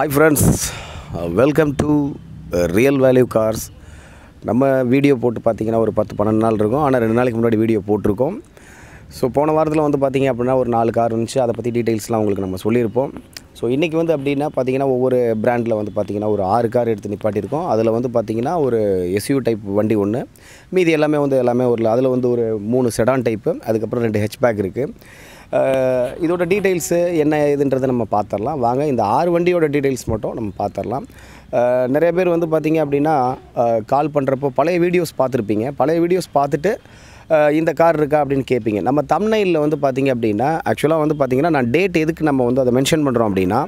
hi friends welcome to real value cars நம்ம video போட்டு பார்த்திங்கன்னா ஒரு பத்து பன்னெண்டு நாள் இருக்கும் ஆனால் ரெண்டு நாளைக்கு முன்னாடி வீடியோ போட்டிருக்கோம் ஸோ போன வாரத்தில் வந்து பார்த்திங்க அப்படின்னா ஒரு நாலு கார் இருந்துச்சு அதை பற்றி டீட்டெயில்ஸ்லாம் உங்களுக்கு நம்ம சொல்லியிருப்போம் ஸோ இன்றைக்கி வந்து அப்படின்னா பார்த்திங்கன்னா ஒவ்வொரு பிராண்டில் வந்து பார்த்திங்கன்னா ஒரு ஆறு கார் எடுத்து நிப்பாட்டியிருக்கோம் அதில் வந்து பார்த்திங்கன்னா ஒரு எஸ்யூ டைப் வண்டி ஒன்று மீதி எல்லாமே வந்து எல்லாமே ஒரு அதில் வந்து ஒரு மூணு செடான் டைப்பு அதுக்கப்புறம் ரெண்டு ஹெச்பேக் இருக்குது இதோட டீட்டெயில்ஸு என்ன இதுன்றதை நம்ம பார்த்துடலாம் வாங்க இந்த ஆறு வண்டியோட டீட்டெயில்ஸ் மட்டும் நம்ம பார்த்துடலாம் நிறைய பேர் வந்து பார்த்திங்க அப்படின்னா கால் பண்ணுறப்போ பழைய வீடியோஸ் பார்த்துருப்பீங்க பழைய வீடியோஸ் பார்த்துட்டு இந்த கார் இருக்கா அப்படின்னு கேட்பீங்க நம்ம தமிழ்நெயிலில் வந்து பார்த்திங்க அப்படின்னா ஆக்சுவலாக வந்து பார்த்திங்கன்னா நான் டேட் எதுக்கு நம்ம வந்து அதை மென்ஷன் பண்ணுறோம் அப்படின்னா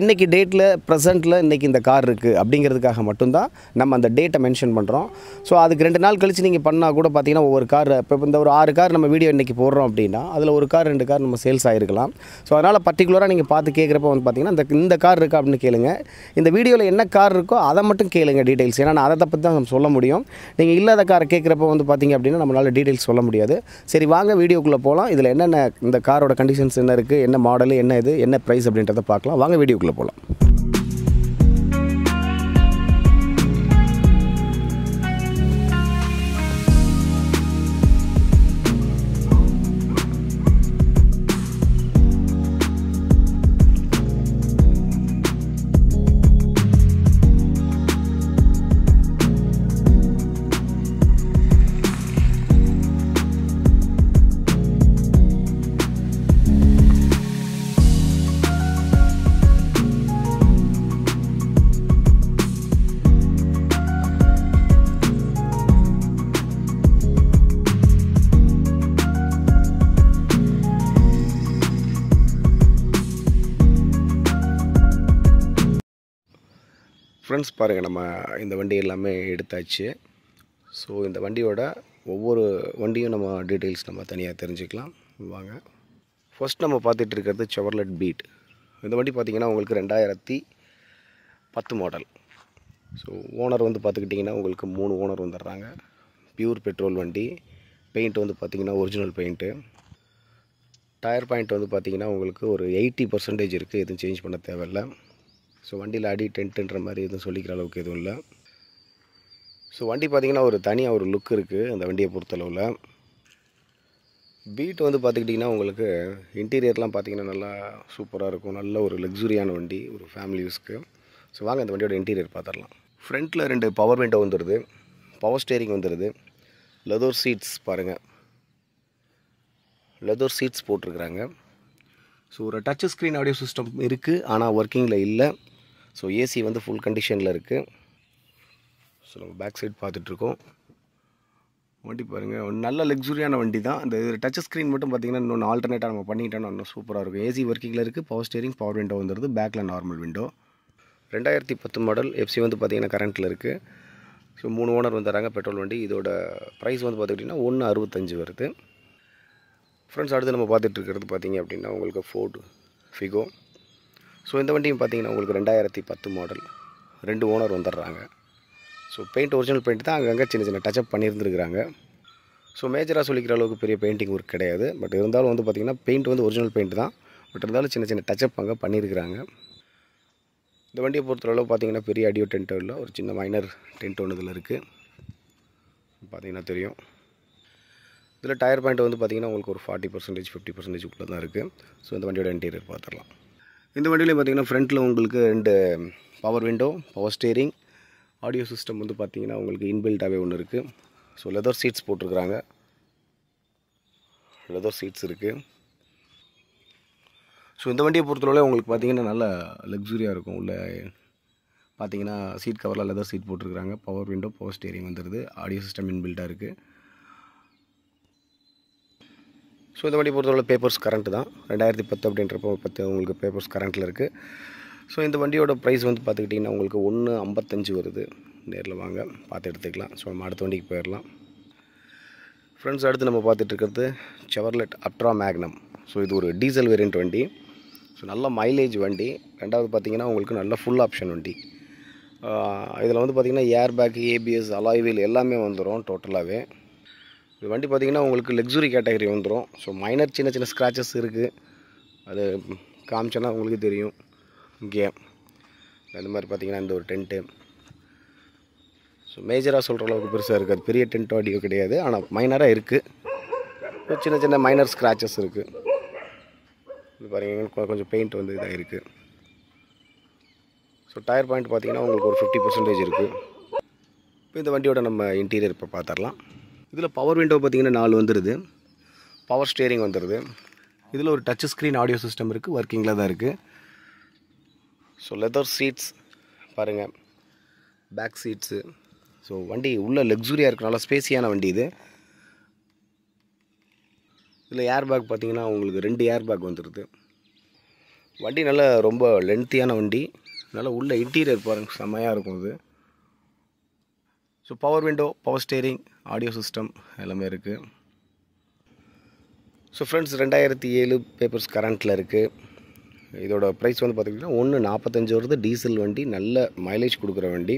இன்றைக்கி டேட்டில் ப்ரெசென்ட்டில் இன்றைக்கி இந்த கார் இருக்குது அப்படிங்கிறதுக்காக மட்டும்தான் நம்ம அந்த டேட்டை மென்ஷன் பண்ணுறோம் ஸோ அதுக்கு ரெண்டு நாள் கழித்து நீங்கள் பண்ணால் கூட பார்த்திங்கன்னா ஒவ்வொரு கார் இப்போ இந்த ஒரு ஆறு கார் நம்ம வீடியோ இன்றைக்கி போடுறோம் அப்படின்னா அதில் ஒரு கார் ரெண்டு கார் நம்ம சேல்ஸ் ஆகிருக்கலாம் ஸோ அதனால் பர்டிகுலராக நீங்கள் பார்த்து கேட்குறப்ப வந்து பார்த்திங்கன்னா இந்த இந்த கார் இருக்கா அப்படின்னு கேளுங்க இந்த வீடியோவில் என்ன கார் இருக்கோ அதை மட்டும் கேளுங்க டீட்டெயில்ஸ் ஏன்னா நான் அதை தப்பு தான் நம்ம சொல்ல முடியும் நீங்கள் இல்லாத காரை கேட்குறப்ப வந்து பார்த்திங்க அப்படின்னா நம்மளால் டீட்டெயில்ஸ் சொல்ல முடியாது சரி வாங்க வீடியோக்குள்ளே போகலாம் இதில் என்னென்ன இந்த காரோட கண்டிஷன்ஸ் என்ன இருக்குது என்ன மாடலு என்ன இது என்ன ப்ரைஸ் அப்படின்றத பார்க்கலாம் வாங்க வீடியோக்குள்ளே போகலாம் ஃப்ரெண்ட்ஸ் பாருங்கள் நம்ம இந்த வண்டி எல்லாமே எடுத்தாச்சு ஸோ இந்த வண்டியோட ஒவ்வொரு வண்டியும் நம்ம டீட்டெயில்ஸ் நம்ம தனியாக தெரிஞ்சுக்கலாம் வாங்க ஃபஸ்ட் நம்ம பார்த்துட்டு இருக்கிறது செவர்லெட் பீட் இந்த வண்டி பார்த்திங்கன்னா உங்களுக்கு ரெண்டாயிரத்தி பத்து மாடல் ஸோ ஓனர் வந்து பார்த்துக்கிட்டிங்கன்னா உங்களுக்கு மூணு ஓனர் வந்துடுறாங்க பியூர் பெட்ரோல் வண்டி பெயிண்ட் வந்து பார்த்திங்கன்னா ஒரிஜினல் பெயிண்ட்டு டயர் பாயிண்ட் வந்து பார்த்திங்கன்னா உங்களுக்கு ஒரு எயிட்டி பர்சன்டேஜ் இருக்குது எதுவும் சேஞ்ச் பண்ண தேவையில்லை ஸோ வண்டியில் அடி டென்ட்டுன்ற மாதிரி எதுவும் சொல்லிக்கிற அளவுக்கு எதுவும் இல்லை ஸோ வண்டி பார்த்திங்கன்னா ஒரு தனியாக ஒரு லுக் இருக்குது அந்த வண்டியை பொறுத்தளவில் பீட் வந்து பார்த்துக்கிட்டிங்கன்னா உங்களுக்கு இன்டீரியர்லாம் பார்த்திங்கன்னா நல்லா சூப்பராக இருக்கும் நல்ல ஒரு லக்ஸுரியான வண்டி ஒரு ஃபேமிலி யூஸ்க்கு ஸோ வாங்க இந்த வண்டியோட இன்டீரியர் பார்த்துடலாம் ஃப்ரண்ட்டில் ரெண்டு பவர் விண்டோ வந்துடுது பவர் ஸ்டேரிங் வந்துடுது லெதர் சீட்ஸ் பாருங்கள் லெதர் சீட்ஸ் போட்டிருக்கிறாங்க ஸோ ஒரு டச் ஸ்க்ரீன் ஆடியோ சிஸ்டம் இருக்குது ஆனால் ஒர்க்கிங்கில் இல்லை ஸோ ஏசி வந்து ஃபுல் கண்டிஷனில் இருக்குது ஸோ நம்ம பேக் சைட் பார்த்துட்ருக்கோம் வண்டி பாருங்கள் நல்ல லக்ஸுரியான வண்டி தான் இந்த டச் ஸ்க்ரீன் மட்டும் பார்த்திங்கன்னா இன்னொன்று ஆல்டர்னேட்டாக நம்ம பண்ணிக்கிட்டோம்னா இன்னும் சூப்பராக இருக்கும் ஏசி ஒர்க்கிங்கில் இருக்குது பவர் ஸ்டேரிங் பவர் விண்டோ வந்துடுது பேக்கில் நார்மல் விண்டோ ரெண்டாயிரத்தி பத்து மாடல் எஃப்சி வந்து பார்த்திங்கன்னா கரண்ட்டில் இருக்குது ஸோ மூணு ஓனர் வந்து தராங்க பெட்ரோல் வண்டி இதோட ப்ரைஸ் வந்து பார்த்துக்கிட்டிங்கன்னா ஒன்று அறுபத்தஞ்சு வருது ஃப்ரெண்ட்ஸ் அடுத்து நம்ம இருக்கிறது பார்த்திங்க அப்படின்னா உங்களுக்கு ஃபோர்டு ஃபிகோ ஸோ இந்த வண்டியும் பார்த்தீங்கன்னா உங்களுக்கு ரெண்டாயிரத்தி பத்து மாடல் ரெண்டு ஓனர் வந்துடுறாங்க ஸோ பெயிண்ட் ஒரிஜினல் பெயிண்ட் தான் அங்கங்கே சின்ன சின்ன டச்சப் பண்ணியிருந்துருக்குறாங்க ஸோ மேஜராக சொல்லிக்கிற அளவுக்கு பெரிய பெயிண்டிங் ஒர்க் கிடையாது பட் இருந்தாலும் வந்து பார்த்திங்கன்னா பெயிண்ட் வந்து ஒரிஜினல் பெயிண்ட் தான் பட் இருந்தாலும் சின்ன சின்ன டச்சப் அங்கே பண்ணியிருக்கிறாங்க இந்த வண்டியை பொறுத்தளவு பார்த்திங்கன்னா பெரிய அடியோ டென்ட் இல்லை ஒரு சின்ன மைனர் டென்ட் ஒன்று இதில் இருக்குது பார்த்திங்கன்னா தெரியும் இதில் டயர் பாயிண்ட் வந்து பார்த்திங்கன்னா உங்களுக்கு ஒரு ஃபார்ட்டி பர்சன்டேஜ் ஃபிஃப்டி பர்சன்டேஜ் உள்ளே தான் இருக்குது ஸோ இந்த வண்டியோட இன்டீரியர் பார்த்துடலாம் இந்த வண்டியில் பார்த்திங்கன்னா ஃப்ரண்ட்டில் உங்களுக்கு ரெண்டு power window power steering audio system வந்து பார்த்திங்கன்னா உங்களுக்கு இன்பில்ட்டாகவே ஒன்று இருக்குது ஸோ லெதர் சீட்ஸ் போட்டிருக்கிறாங்க லெதர் சீட்ஸ் இருக்குது ஸோ இந்த வண்டியை பொறுத்தளவில் உங்களுக்கு பார்த்திங்கன்னா நல்லா லக்ஸுரியாக இருக்கும் உள்ள பார்த்திங்கன்னா சீட் கவரில் லெதர் சீட் போட்டிருக்கிறாங்க பவர் விண்டோ பவர் ஸ்டேரிங் வந்துடுது ஆடியோ சிஸ்டம் இன்பில்ட்டாக இருக்குது ஸோ இந்த வண்டி பொறுத்தவரை பேப்பர்ஸ் கரண்ட் தான் ரெண்டாயிரத்தி பத்து அப்படின்றப்போ பத்து உங்களுக்கு பேப்பர்ஸ் கரண்ட்டில் இருக்குது ஸோ இந்த வண்டியோட ப்ரைஸ் வந்து பார்த்துக்கிட்டிங்கன்னா உங்களுக்கு ஒன்று ஐம்பத்தஞ்சு வருது நேரில் வாங்க பார்த்து எடுத்துக்கலாம் ஸோ நம்ம அடுத்த வண்டிக்கு போயிடலாம் ஃப்ரெண்ட்ஸ் அடுத்து நம்ம பார்த்துட்ருக்கிறது செவர்லெட் அட்ரா மேக்னம் ஸோ இது ஒரு டீசல் வேரியன்ட் வண்டி ஸோ நல்ல மைலேஜ் வண்டி ரெண்டாவது பார்த்திங்கன்னா உங்களுக்கு நல்ல ஃபுல் ஆப்ஷன் வண்டி இதில் வந்து பார்த்திங்கன்னா ஏர் பேக்கு ஏபிஎஸ் அலாய்வில் எல்லாமே வந்துடும் டோட்டலாகவே இது வண்டி பார்த்திங்கன்னா உங்களுக்கு லக்ஸுரி கேட்டகரி வந்துடும் ஸோ மைனர் சின்ன சின்ன ஸ்க்ராச்சஸ் இருக்குது அது காமிச்சோன்னா உங்களுக்கு தெரியும் இங்கே அந்த மாதிரி பார்த்திங்கன்னா இந்த ஒரு டென்ட்டு ஸோ மேஜராக சொல்கிற அளவுக்கு பெருசாக இருக்குது அது பெரிய டென்ட்டோ அடியோ கிடையாது ஆனால் மைனராக இருக்குது சின்ன சின்ன மைனர் ஸ்க்ராச்சஸ் இருக்குது இது பாருங்க கொஞ்சம் பெயிண்ட் வந்து இதாக இருக்குது ஸோ டயர் பாயிண்ட் பார்த்திங்கன்னா உங்களுக்கு ஒரு ஃபிஃப்டி பர்சன்டேஜ் இருக்குது இப்போ இந்த வண்டியோட நம்ம இன்டீரியர் இப்போ பார்த்துடலாம் இதில் பவர் விண்டோ பார்த்திங்கன்னா நாலு வந்துடுது பவர் ஸ்டேரிங் வந்துடுது இதில் ஒரு டச் ஸ்க்ரீன் ஆடியோ சிஸ்டம் இருக்குது ஒர்க்கிங்கில் தான் இருக்குது ஸோ லெதர் சீட்ஸ் பாருங்கள் பேக் சீட்ஸு ஸோ வண்டி உள்ளே லக்ஸுரியாக இருக்குது நல்லா ஸ்பேஸியான வண்டி இது இதில் ஏர் பேக் பார்த்திங்கன்னா உங்களுக்கு ரெண்டு ஏர் பேக் வந்துடுது வண்டி நல்லா ரொம்ப லென்த்தியான வண்டி நல்லா உள்ள இன்டீரியர் பாருங்கள் செம்மையாக இருக்கும் இது so power window power steering audio system எல்லாமே இருக்குது ஸோ ஃப்ரெண்ட்ஸ் ரெண்டாயிரத்தி ஏழு பேப்பர்ஸ் கரண்ட்டில் இருக்குது இதோட ப்ரைஸ் வந்து பார்த்திங்கன்னா ஒன்று நாற்பத்தஞ்சு வருது டீசல் வண்டி நல்ல மைலேஜ் கொடுக்குற வண்டி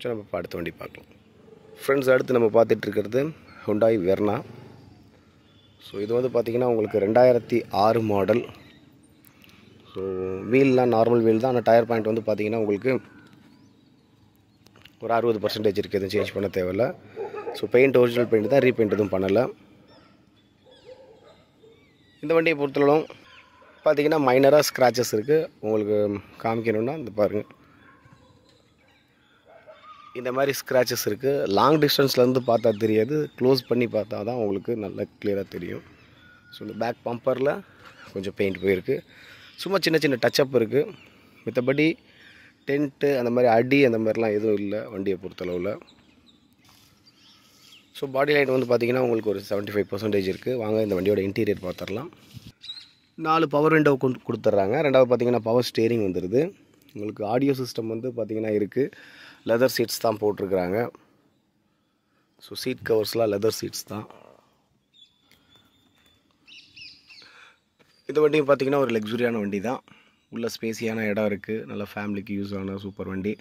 ஸோ நம்ம அடுத்த வண்டி பார்க்கலாம் ஃப்ரெண்ட்ஸ் அடுத்து நம்ம பார்த்துட்ருக்கிறது ஹுண்டாய் வெர்னா ஸோ இது வந்து பார்த்திங்கன்னா உங்களுக்கு ரெண்டாயிரத்தி ஆறு மாடல் ஸோ வீல்லாம் நார்மல் வீல் தான் ஆனால் டயர் பாயிண்ட் வந்து பார்த்திங்கன்னா உங்களுக்கு ஒரு அறுபது பர்சன்டேஜ் இருக்குது எதுவும் சேஞ்ச் பண்ண தேவையில்ல ஸோ பெயிண்ட் ஒரிஜினல் பெயிண்ட் தான் ரீபெயிண்ட் எதுவும் பண்ணலை இந்த வண்டியை பொறுத்தளவும் பார்த்திங்கன்னா மைனராக ஸ்க்ராச்சஸ் இருக்குது உங்களுக்கு காமிக்கணுன்னா இந்த பாருங்கள் இந்த மாதிரி ஸ்க்ராச்சஸ் இருக்குது லாங் டிஸ்டன்ஸ்லேருந்து பார்த்தா தெரியாது க்ளோஸ் பண்ணி பார்த்தா தான் உங்களுக்கு நல்லா கிளியராக தெரியும் ஸோ இந்த பேக் பம்பரில் கொஞ்சம் பெயிண்ட் போயிருக்கு சும்மா சின்ன சின்ன டச்சப் இருக்குது மற்றபடி டென்ட்டு அந்த மாதிரி அடி அந்த மாதிரிலாம் எதுவும் இல்லை வண்டியை பொறுத்தளவில் ஸோ பாடி லைட் வந்து பார்த்திங்கன்னா உங்களுக்கு ஒரு செவன்ட்டி ஃபைவ் பர்சன்டேஜ் இருக்குது வாங்க இந்த வண்டியோட இன்டீரியர் பார்த்துடலாம் நாலு பவர் விண்டோ கொண்டு கொடுத்துட்றாங்க ரெண்டாவது பார்த்திங்கன்னா பவர் ஸ்டேரிங் வந்துடுது உங்களுக்கு ஆடியோ சிஸ்டம் வந்து பார்த்திங்கன்னா இருக்குது லெதர் சீட்ஸ் தான் போட்டிருக்கிறாங்க ஸோ சீட் கவர்ஸ்லாம் லெதர் சீட்ஸ் தான் இது வண்டியும் பார்த்திங்கன்னா ஒரு லக்ஸுரியான வண்டி தான் உள்ள ஸ்பேஸியான இடம் இருக்குது நல்லா ஃபேமிலிக்கு யூஸ் ஆன சூப்பர் வண்டி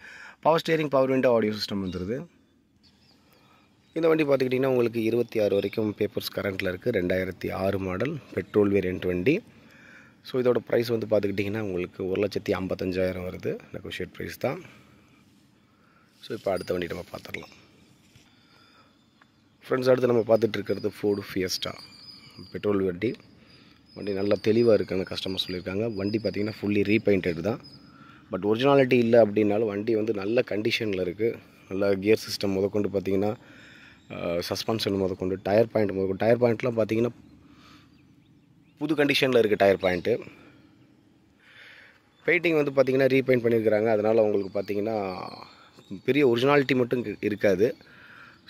power steering power window audio system வந்துடுது இந்த வண்டி பார்த்துக்கிட்டிங்கன்னா உங்களுக்கு இருபத்தி ஆறு வரைக்கும் பேப்பர்ஸ் கரண்ட்டில் இருக்குது ரெண்டாயிரத்தி ஆறு மாடல் பெட்ரோல் வேரியன்ட் வண்டி ஸோ இதோட ப்ரைஸ் வந்து பார்த்துக்கிட்டிங்கன்னா உங்களுக்கு ஒரு லட்சத்தி ஐம்பத்தஞ்சாயிரம் வருது நெகோஷியேட் ப்ரைஸ் தான் ஸோ இப்போ அடுத்த வண்டி நம்ம பார்த்துடலாம் ஃப்ரெண்ட்ஸ் அடுத்து நம்ம பார்த்துட்டு இருக்கிறது ஃபோர்டு ஃபியஸ்டா பெட்ரோல் வண்டி வண்டி நல்லா தெளிவாக இருக்குன்னு கஸ்டமர் சொல்லியிருக்காங்க வண்டி பார்த்திங்கன்னா ஃபுல்லி ரீபெயிண்டட் தான் பட் ஒரிஜினாலிட்டி இல்லை அப்படின்னாலும் வண்டி வந்து நல்ல கண்டிஷனில் இருக்குது நல்ல கியர் சிஸ்டம் முதற்கொண்டு பார்த்திங்கன்னா சஸ்பென்ஷன் முதற்கொண்டு டயர் பாயிண்ட் முதற்கொண்டு டயர் பாயிண்ட்லாம் பார்த்திங்கன்னா புது கண்டிஷனில் இருக்குது டயர் பாயிண்ட்டு பெயிண்டிங் வந்து பார்த்திங்கன்னா ரீபெயிண்ட் பண்ணியிருக்கிறாங்க அதனால் உங்களுக்கு பார்த்திங்கன்னா பெரிய ஒரிஜினாலிட்டி மட்டும் இருக்காது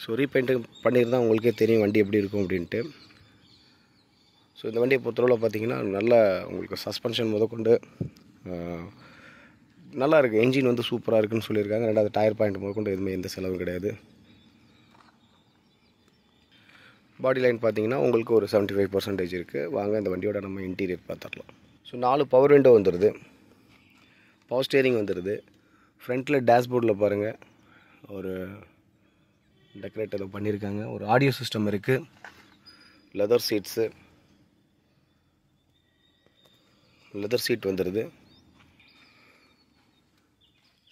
ஸோ ரீபெயிண்ட் பண்ணியிருந்தால் உங்களுக்கே தெரியும் வண்டி எப்படி இருக்கும் அப்படின்ட்டு ஸோ இந்த வண்டியை பொறுத்தளவில் பார்த்தீங்கன்னா நல்லா உங்களுக்கு சஸ்பென்ஷன் முதற்கொண்டு நல்லா இருக்குது என்ஜின் வந்து சூப்பராக இருக்குதுன்னு சொல்லியிருக்காங்க ரெண்டாவது டயர் பாயிண்ட் முதற்கொண்டு எதுவுமே எந்த செலவும் கிடையாது பாடி லைன் பார்த்தீங்கன்னா உங்களுக்கு ஒரு செவன்ட்டி ஃபைவ் பர்சன்டேஜ் இருக்குது வாங்க இந்த வண்டியோட நம்ம இன்டீரியர் பார்த்துடலாம் ஸோ நாலு பவர் விண்டோ வந்துடுது பவர் ஸ்டேரிங் வந்துடுது ஃப்ரண்ட்டில் டேஷ்போர்டில் பாருங்கள் ஒரு டெக்கரேட் ஏதோ பண்ணியிருக்காங்க ஒரு ஆடியோ சிஸ்டம் இருக்குது லெதர் சீட்ஸு லெதர் சீட் வந்துடுது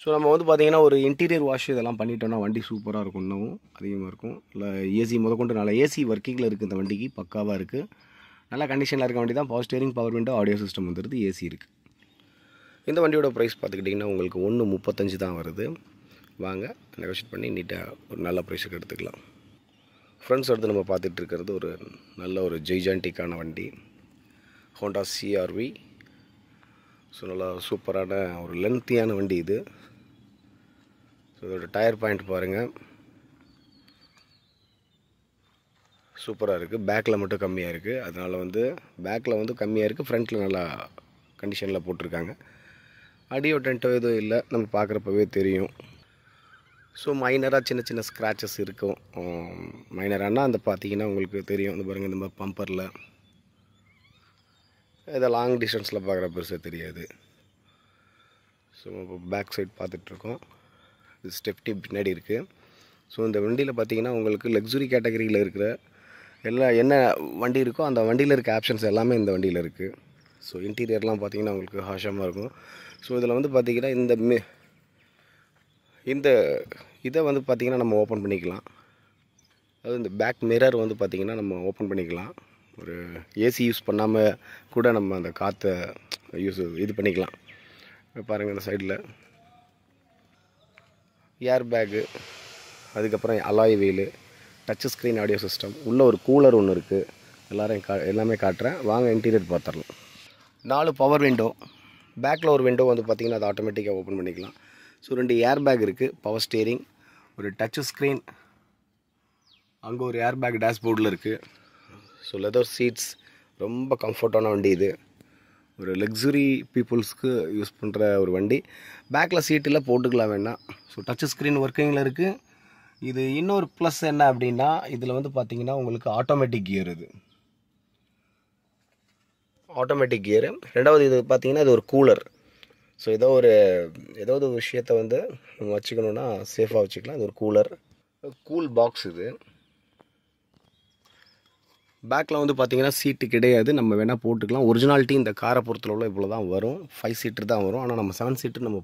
ஸோ நம்ம வந்து பார்த்திங்கன்னா ஒரு இன்டீரியர் வாஷ் இதெல்லாம் பண்ணிட்டோம்னா வண்டி சூப்பராக இருக்கும் இன்னும் அதிகமாக இருக்கும் இல்லை ஏசி முதற்கொண்டு நல்லா ஏசி ஒர்க்கிங்கில் இருக்குது இந்த வண்டிக்கு பக்காவாக இருக்குது நல்ல கண்டிஷனில் இருக்க வண்டி தான் power steering power window audio system வந்துடுது ஏசி இருக்குது இந்த வண்டியோட ப்ரைஸ் பார்த்துக்கிட்டிங்கன்னா உங்களுக்கு ஒன்று முப்பத்தஞ்சு தான் வருது வாங்க நெகோஷியேட் பண்ணி நீட்டாக ஒரு நல்ல ப்ரைஸுக்கு எடுத்துக்கலாம் ஃப்ரெண்ட்ஸ் அடுத்து நம்ம பார்த்துட்டு இருக்கிறது ஒரு நல்ல ஒரு ஜெய்ஜான்டிக்கான வண்டி ஹோண்டா சிஆர்வி ஸோ நல்லா சூப்பரான ஒரு லென்த்தியான வண்டி இது ஸோ இதோட டயர் பாயிண்ட் பாருங்கள் சூப்பராக இருக்குது பேக்கில் மட்டும் கம்மியாக இருக்குது அதனால் வந்து பேக்கில் வந்து கம்மியாக இருக்குது ஃப்ரண்ட்டில் நல்லா கண்டிஷனில் போட்டிருக்காங்க அடியோ டென்ட்டோ எதுவும் இல்லை நம்ம பார்க்குறப்பவே தெரியும் ஸோ மைனராக சின்ன சின்ன ஸ்க்ராச்சஸ் இருக்கும் மைனரானால் um, அந்த பார்த்தீங்கன்னா உங்களுக்கு தெரியும் இந்த பாருங்கள் இந்த மாதிரி பம்பரில் இதை லாங் டிஸ்டன்ஸில் பார்க்குற பெருசாக தெரியாது ஸோ இப்போ பேக் சைட் பார்த்துட்ருக்கோம் இது ஸ்டெப்டி பின்னாடி இருக்குது ஸோ இந்த வண்டியில் பார்த்தீங்கன்னா உங்களுக்கு லக்ஸுரி கேட்டகரியில் இருக்கிற எல்லா என்ன வண்டி இருக்கோ அந்த வண்டியில் இருக்க ஆப்ஷன்ஸ் எல்லாமே இந்த வண்டியில் இருக்குது ஸோ இன்டீரியர்லாம் பார்த்திங்கன்னா உங்களுக்கு ஹாஷமாக இருக்கும் ஸோ இதில் வந்து பார்த்திங்கன்னா இந்த மே இந்த இதை வந்து பார்த்திங்கன்னா நம்ம ஓப்பன் பண்ணிக்கலாம் அது இந்த பேக் மிரர் வந்து பார்த்திங்கன்னா நம்ம ஓப்பன் பண்ணிக்கலாம் ஒரு ஏசி யூஸ் பண்ணாமல் கூட நம்ம அந்த காற்றை யூஸ் இது பண்ணிக்கலாம் பாருங்கள் இந்த சைடில் ஏர் பேக்கு அதுக்கப்புறம் alloy wheel touch screen audio system உள்ளே ஒரு கூலர் ஒன்று இருக்குது எல்லோரும் கா எல்லாமே காட்டுறேன் வாங்க இன்டீரியர் பார்த்துடலாம் நாலு பவர் விண்டோ பேக்கில் ஒரு விண்டோ வந்து பார்த்திங்கன்னா அது ஆட்டோமேட்டிக்காக ஓப்பன் பண்ணிக்கலாம் ஸோ ரெண்டு ஏர் பேக் இருக்குது பவர் ஸ்டேரிங் ஒரு டச் ஸ்க்ரீன் அங்கே ஒரு ஏர் பேக் டேஷ்போர்டில் இருக்குது ஸோ லெதர் சீட்ஸ் ரொம்ப கம்ஃபர்டான வண்டி இது ஒரு லக்ஸுரி பீப்புள்ஸ்க்கு யூஸ் பண்ணுற ஒரு வண்டி பேக்கில் சீட்டில் போட்டுக்கலாம் வேணாம் ஸோ டச் ஸ்க்ரீன் ஒர்க்கிங்கில் இருக்குது இது இன்னொரு ப்ளஸ் என்ன அப்படின்னா இதில் வந்து பார்த்திங்கன்னா உங்களுக்கு ஆட்டோமேட்டிக் கியர் இது ஆட்டோமேட்டிக் கியரு ரெண்டாவது இது பார்த்திங்கன்னா இது ஒரு கூலர் ஸோ ஏதோ ஒரு ஏதாவது ஒரு விஷயத்தை வந்து நம்ம வச்சுக்கணுன்னா சேஃபாக வச்சுக்கலாம் இது ஒரு கூலர் கூல் பாக்ஸ் இது பேக்கில் வந்து பார்த்திங்கன்னா சீட்டு கிடையாது நம்ம வேணால் போட்டுக்கலாம் ஒரிஜினாலிட்டி இந்த காரை உள்ள இவ்வளோ தான் வரும் ஃபைவ் சீட்டு தான் வரும் ஆனால் நம்ம செவன் சீட்டு நம்ம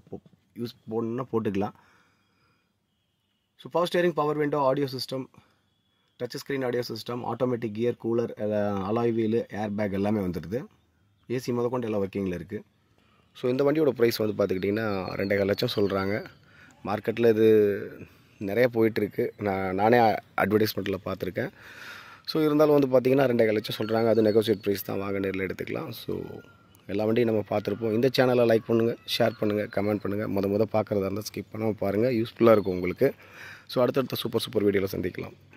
யூஸ் போடணுன்னா போட்டுக்கலாம் so power steering power window audio system touch screen audio system automatic gear cooler alloy wheel airbag எல்லாமே வந்துடுது ஏசி முத கொண்டு எல்லாம் ஒர்க்கிங்கில் இருக்குது ஸோ இந்த வண்டியோட ப்ரைஸ் வந்து பார்த்துக்கிட்டிங்கன்னா ரெண்டேகால் லட்சம் சொல்கிறாங்க மார்க்கெட்டில் இது நிறைய போயிட்டுருக்கு நான் நானே அட்வர்டைஸ்மெண்ட்டில் பார்த்துருக்கேன் ஸோ இருந்தாலும் வந்து பார்த்திங்கன்னா ரெண்டே லட்சம் சொல்கிறாங்க அது நெகோசியேட் ப்ரைஸ் தான் வாங்க நேரில் எடுத்துக்கலாம் ஸோ எல்லா வண்டியும் நம்ம பார்த்துருப்போம் இந்த சேனலை லைக் பண்ணுங்கள் ஷேர் பண்ணுங்கள் கமெண்ட் பண்ணுங்கள் மொதல் மொதல் பார்க்குறதா இருந்தால் ஸ்கிப் பண்ணாமல் பாருங்கள் யூஸ்ஃபுல்லாக இருக்கும் உங்களுக்கு ஸோ அடுத்தடுத்த சூப்பர் சூப்பர் வீடியோவில் சந்திக்கலாம்